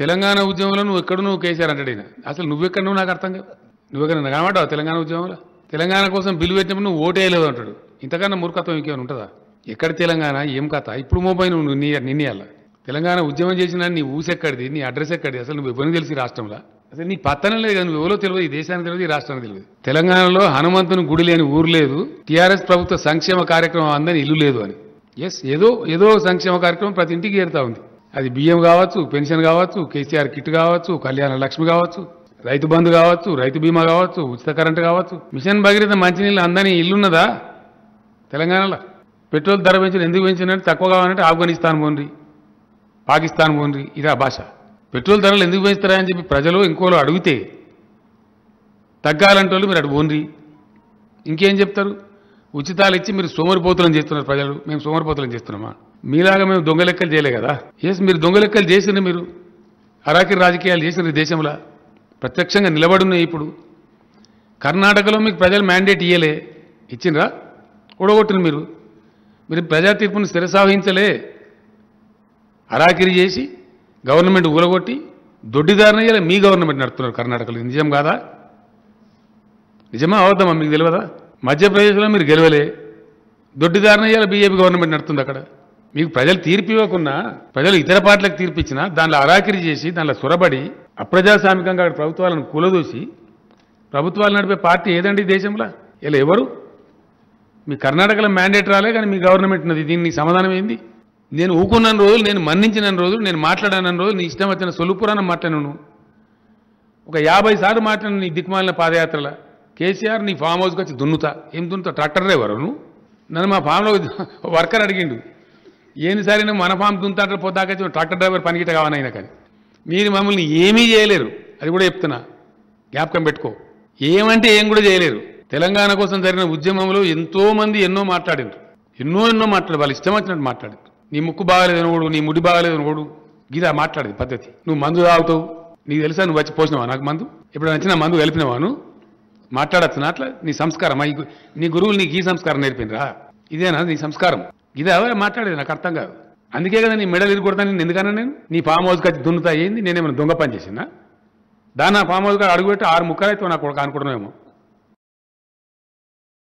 తెలంగాణ ఉద్యమంలో నువ్వు ఎక్కడ నువ్వు కేసీఆర్ అంటాడు ఈయన అసలు నువ్వెక్కడ నువ్వు నాకు అర్థం కాదు నువ్వెక్కడ కనబడ్డావు తెలంగాణ ఉద్యమంలో తెలంగాణ కోసం బిల్లు పెట్టినప్పుడు నువ్వు ఓటేయలేదు అంటాడు ఇంతకన్నా మురుకత్వం ఇంకేమైనా ఉంటుందా ఎక్కడ తెలంగాణ ఏం కథ ఇప్పుడు మోపోయి నువ్వు నిన్నేయాల తెలంగాణ ఉద్యమం చేసిన నీ ఊసెక్కడిది నీ అడ్రస్ ఎక్కడిది అసలు నువ్వు ఇవ్వని తెలిసి రాష్ట్రంలో అసలు నీ పత్తనం లేదు నువ్వు ఎవరో తెలియదు ఈ దేశానికి తెలియదు ఈ రాష్ట్రానికి తెలియదు తెలంగాణలో హనుమంతుని గుడి లేని ఊరు లేదు టీఆర్ఎస్ ప్రభుత్వ సంక్షేమ కార్యక్రమం అందని ఇల్లు లేదు అని ఎస్ ఏదో ఏదో సంక్షేమ కార్యక్రమం ప్రతి ఇంటికి ఏరుతా ఉంది అది బియ్యం కావచ్చు పెన్షన్ కావచ్చు కేసీఆర్ కిట్ కావచ్చు కళ్యాణ లక్ష్మి కావచ్చు రైతు బంధు కావచ్చు రైతు బీమా కావచ్చు ఉచిత కరెంటు కావచ్చు మిషన్ భగీరథ మంచినీళ్ళు అందని ఇల్లున్నదా తెలంగాణలో పెట్రోల్ ధర పెంచిన ఎందుకు పెంచినట్టు తక్కువ కావాలంటే ఆఫ్ఘనిస్తాన్ పోండి పాకిస్తాన్ పోండి ఆ భాష పెట్రోల్ ధరలు ఎందుకు పెంచుతారని చెప్పి ప్రజలు ఇంకోలో అడిగితే తగ్గాలంటే వాళ్ళు మీరు అటు పోండి ఇంకేం చెప్తారు ఉచితాలు ఇచ్చి మీరు సోమరిపోతులను చేస్తున్నారు ప్రజలు మేము సోమరిపోతులను చేస్తున్నామా మీలాగా మేము దొంగ లెక్కలు చేయలే కదా ఎస్ మీరు దొంగ లెక్కలు చేసిన మీరు అరాకిరి రాజకీయాలు చేసిన దేశంలో ప్రత్యక్షంగా నిలబడున్నాయి ఇప్పుడు కర్ణాటకలో మీకు ప్రజలు మ్యాండేట్ ఇయ్యలే ఇచ్చినరా ఓడగొట్టిన మీరు మీరు ప్రజా తీర్పును స్థిరసావహించలే అరాకిరి చేసి గవర్నమెంట్ ఊలగొట్టి దొడ్డిదారిన మీ గవర్నమెంట్ నడుపుతున్నారు కర్ణాటకలో నిజం కాదా నిజమా అవద్దమ్మా మీకు తెలియదా మధ్యప్రదేశ్లో మీరు గెలవలే దొడ్డిదారిన బీజేపీ గవర్నమెంట్ నడుతుంది అక్కడ మీకు ప్రజలు తీర్పు ఇవ్వకున్నా ప్రజలు ఇతర పార్టీలకు తీర్పు ఇచ్చినా దానిలో అరాకిరి చేసి దానిలో సురబడి అప్రజాస్వామికంగా ప్రభుత్వాలను కూలదూసి ప్రభుత్వాలు నడిపే పార్టీ ఏదండి దేశంలో ఇలా ఎవరు మీ కర్ణాటకలో మ్యాండేట్ రాలే కానీ మీ గవర్నమెంట్ ఉన్నది దీన్ని సమాధానం ఏంది నేను ఊకున్న రోజులు నేను మన్నించిన రోజులు నేను మాట్లాడాన రోజులు నీ ఇష్టం వచ్చిన సొలుపురాణం మాట్లాడినాను ఒక యాభై సార్లు మాట్లాడిన నీ దిక్మాలిన పాదయాత్రల కేసీఆర్ నీ ఫామ్ హౌస్కి వచ్చి దున్నుతా ఏం దున్నుతా ట్రాక్టర్ డ్రైవర్ నువ్వు నన్ను మా ఫామ్లో వర్కర్ అడిగిండు ఏని సరే నువ్వు మన పాము దుంతాటలు పోతాక ట్రాక్టర్ డ్రైవర్ పనికిట కావాలైనా కానీ మీరు మమ్మల్ని ఏమీ చేయలేరు అది కూడా చెప్తున్నా జ్ఞాపకం పెట్టుకో ఏమంటే ఏం కూడా చేయలేరు తెలంగాణ కోసం జరిగిన ఉద్యమంలో ఎంతో మంది ఎన్నో మాట్లాడారు ఎన్నో ఎన్నో మాట్లాడు వాళ్ళు ఇష్టం వచ్చినట్టు మాట్లాడారు నీ ముక్కు అనుకోడు నీ ముడి అనుకోడు గీలా మాట్లాడేది పద్ధతి నువ్వు మందు తాగుతావు నీకు తెలుసా నువ్వు వచ్చి పోసినావా నాకు మందు ఇప్పుడు వచ్చినా మందు నువ్వు మాట్లాడచ్చు అట్లా నీ సంస్కారం నీ గురువులు నీకు ఈ సంస్కారం నేర్పినరా ఇదేనా నీ సంస్కారం ఇది అవే మాట్లాడేది నాకు అర్థం కాదు అందుకే కదా నీ మెడలు కొడతాను నేను ఎందుకన్నా నేను నీ ఫామ్ హౌస్ కచ్చి దున్నుతా అయ్యింది నేనేమైనా దొంగ పని చేసినా దాని ఫామ్ హౌస్ అడుగుపెట్టి ఆరు ముక్కలు అయితే నాకు అనుకుంటున్నామేమో